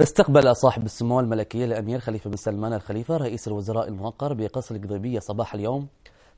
استقبل صاحب السمو الملكية الأمير خليفة بن سلمان الخليفة رئيس الوزراء الموقر بقصر القضيبية صباح اليوم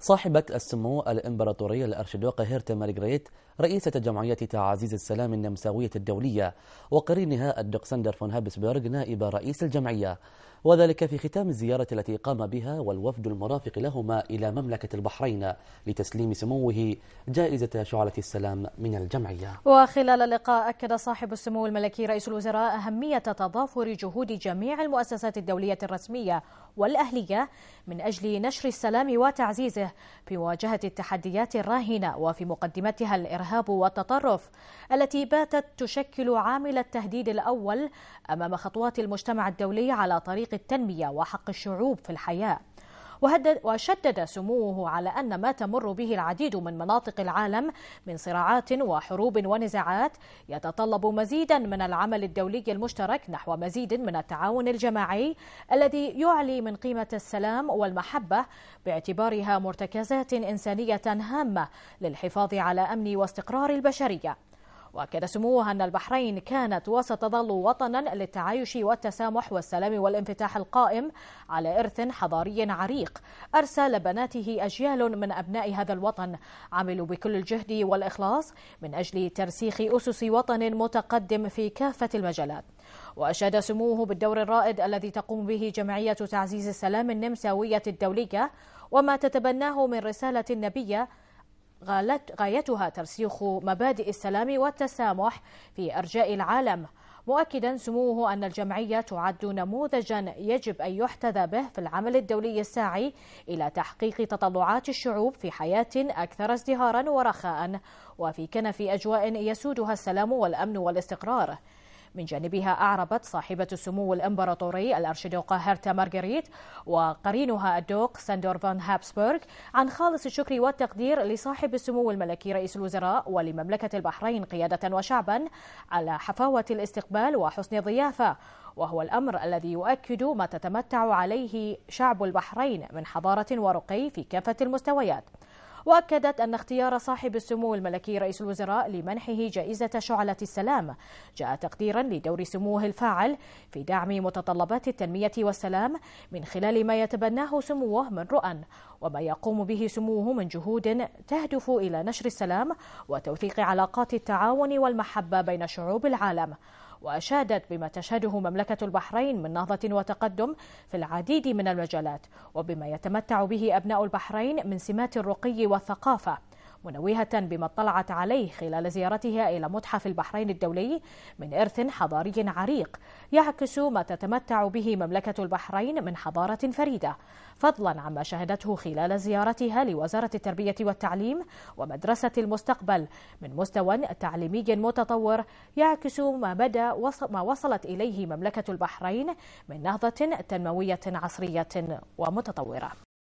صاحبة السمو الإمبراطورية الأرشدوقة هيرتا مارغريت رئيسة جمعية تعزيز السلام النمساوية الدولية وقرينها الدكسندر فون هابسبرغ نائب رئيس الجمعية وذلك في ختام الزيارة التي قام بها والوفد المرافق لهما إلى مملكة البحرين لتسليم سموه جائزة شعلة السلام من الجمعية وخلال اللقاء أكد صاحب السمو الملكي رئيس الوزراء أهمية تضافر جهود جميع المؤسسات الدولية الرسمية والأهلية من أجل نشر السلام وتعزيزه في مواجهة التحديات الراهنة وفي مقدمتها الإرهاب الإرهاب والتطرف التي باتت تشكل عامل التهديد الأول أمام خطوات المجتمع الدولي على طريق التنمية وحق الشعوب في الحياة وشدد سموه على أن ما تمر به العديد من مناطق العالم من صراعات وحروب ونزاعات يتطلب مزيدا من العمل الدولي المشترك نحو مزيد من التعاون الجماعي الذي يعلي من قيمة السلام والمحبة باعتبارها مرتكزات إنسانية هامة للحفاظ على أمن واستقرار البشرية وأكد سموه أن البحرين كانت وستظل وطنا للتعايش والتسامح والسلام والانفتاح القائم على إرث حضاري عريق أرسى لبناته أجيال من أبناء هذا الوطن عملوا بكل الجهد والإخلاص من أجل ترسيخ أسس وطن متقدم في كافة المجالات وأشاد سموه بالدور الرائد الذي تقوم به جمعية تعزيز السلام النمساوية الدولية وما تتبناه من رسالة نبية غايتها ترسيخ مبادئ السلام والتسامح في أرجاء العالم مؤكدا سموه أن الجمعية تعد نموذجا يجب أن يحتذى به في العمل الدولي الساعي إلى تحقيق تطلعات الشعوب في حياة أكثر ازدهارا ورخاء وفي كنف أجواء يسودها السلام والأمن والاستقرار من جانبها أعربت صاحبة السمو الإمبراطوري الأرشيدوقة هرتا مارغريت وقرينها الدوق ساندور فان هابسبورغ عن خالص الشكر والتقدير لصاحب السمو الملكي رئيس الوزراء ولمملكة البحرين قيادة وشعبا على حفاوة الاستقبال وحسن الضيافة وهو الأمر الذي يؤكد ما تتمتع عليه شعب البحرين من حضارة ورقي في كافة المستويات وأكدت أن اختيار صاحب السمو الملكي رئيس الوزراء لمنحه جائزة شعلة السلام جاء تقديرا لدور سموه الفاعل في دعم متطلبات التنمية والسلام من خلال ما يتبناه سموه من رؤى وما يقوم به سموه من جهود تهدف إلى نشر السلام وتوثيق علاقات التعاون والمحبة بين شعوب العالم وأشادت بما تشهده مملكة البحرين من نهضة وتقدم في العديد من المجالات وبما يتمتع به أبناء البحرين من سمات الرقي والثقافة منوهة بما اطلعت عليه خلال زيارتها إلى متحف البحرين الدولي من إرث حضاري عريق يعكس ما تتمتع به مملكة البحرين من حضارة فريدة فضلا عما شهدته خلال زيارتها لوزارة التربية والتعليم ومدرسة المستقبل من مستوى تعليمي متطور يعكس ما بدا ما وصلت إليه مملكة البحرين من نهضة تنموية عصرية ومتطورة